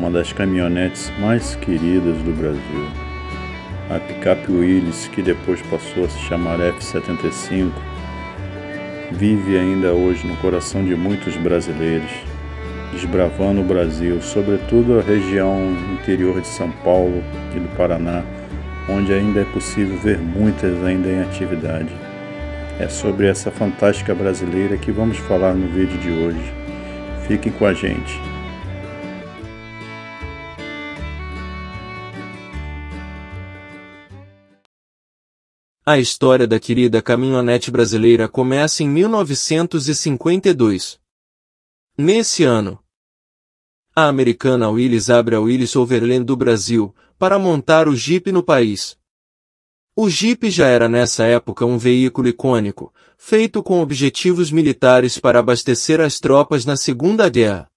uma das caminhonetes mais queridas do Brasil. A picape Willys, que depois passou a se chamar F-75, vive ainda hoje no coração de muitos brasileiros, desbravando o Brasil, sobretudo a região interior de São Paulo e do Paraná, onde ainda é possível ver muitas ainda em atividade. É sobre essa fantástica brasileira que vamos falar no vídeo de hoje. Fiquem com a gente. A história da querida caminhonete brasileira começa em 1952. Nesse ano, a americana Willis abre a Willis Overland do Brasil para montar o Jeep no país. O Jeep já era nessa época um veículo icônico, feito com objetivos militares para abastecer as tropas na Segunda Guerra.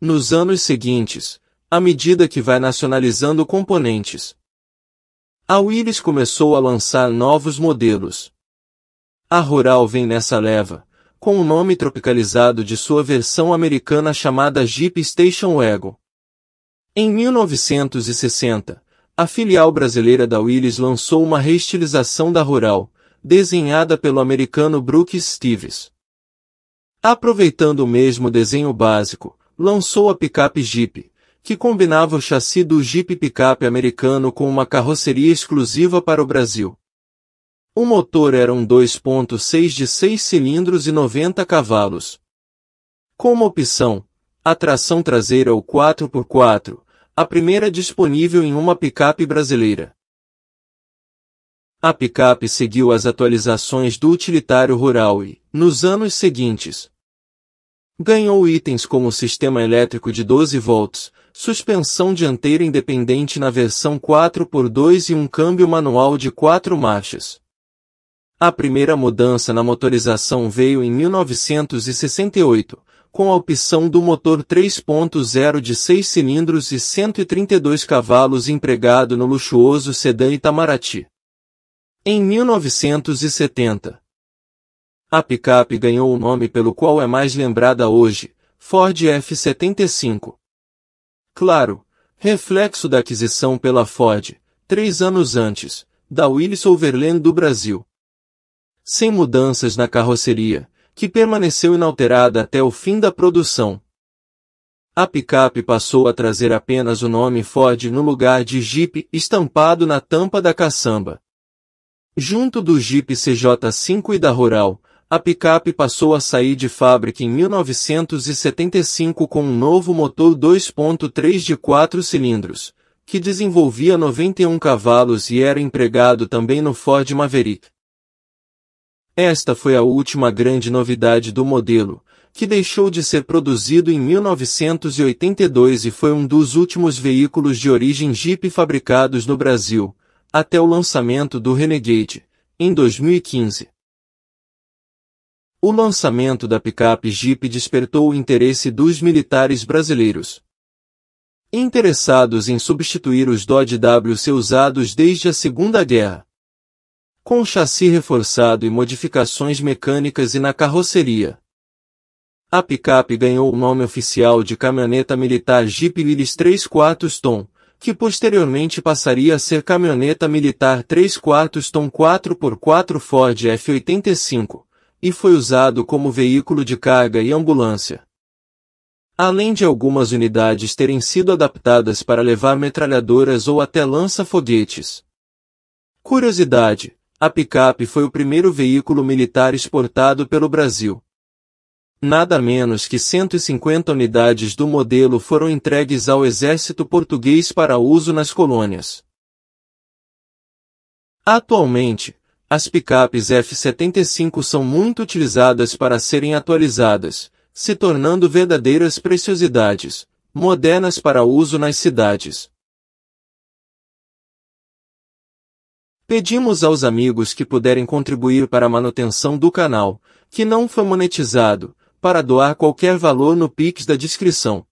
Nos anos seguintes, à medida que vai nacionalizando componentes, a Willis começou a lançar novos modelos. A Rural vem nessa leva, com o um nome tropicalizado de sua versão americana chamada Jeep Station Wagon. Em 1960, a filial brasileira da Willis lançou uma reestilização da Rural, desenhada pelo americano Brooks Stevens. Aproveitando o mesmo desenho básico, lançou a picape Jeep, que combinava o chassi do Jeep picape americano com uma carroceria exclusiva para o Brasil. O motor era um 2.6 de 6 cilindros e 90 cavalos. Como opção, a tração traseira ou 4x4, a primeira disponível em uma picape brasileira. A picape seguiu as atualizações do utilitário rural e, nos anos seguintes, ganhou itens como o sistema elétrico de 12 volts, suspensão dianteira independente na versão 4x2 e um câmbio manual de quatro marchas. A primeira mudança na motorização veio em 1968, com a opção do motor 3.0 de 6 cilindros e 132 cavalos empregado no luxuoso sedã Itamaraty. Em 1970, a picape ganhou o nome pelo qual é mais lembrada hoje, Ford F-75 claro, reflexo da aquisição pela Ford, três anos antes, da Willys Overland do Brasil. Sem mudanças na carroceria, que permaneceu inalterada até o fim da produção. A picape passou a trazer apenas o nome Ford no lugar de Jeep estampado na tampa da caçamba. Junto do Jeep CJ5 e da Rural, a picape passou a sair de fábrica em 1975 com um novo motor 2.3 de 4 cilindros, que desenvolvia 91 cavalos e era empregado também no Ford Maverick. Esta foi a última grande novidade do modelo, que deixou de ser produzido em 1982 e foi um dos últimos veículos de origem Jeep fabricados no Brasil, até o lançamento do Renegade, em 2015. O lançamento da picape Jeep despertou o interesse dos militares brasileiros. Interessados em substituir os Dodge WC usados desde a Segunda Guerra. Com chassi reforçado e modificações mecânicas e na carroceria. A picape ganhou o nome oficial de caminhoneta militar Jeep Willys 3 quartos tom, que posteriormente passaria a ser caminhoneta militar 3 quartos tom 4x4 Ford F-85, e foi usado como veículo de carga e ambulância. Além de algumas unidades terem sido adaptadas para levar metralhadoras ou até lança-foguetes. Curiosidade: a picape foi o primeiro veículo militar exportado pelo Brasil. Nada menos que 150 unidades do modelo foram entregues ao exército português para uso nas colônias. Atualmente, as picapes F-75 são muito utilizadas para serem atualizadas, se tornando verdadeiras preciosidades, modernas para uso nas cidades. Pedimos aos amigos que puderem contribuir para a manutenção do canal, que não foi monetizado, para doar qualquer valor no Pix da descrição.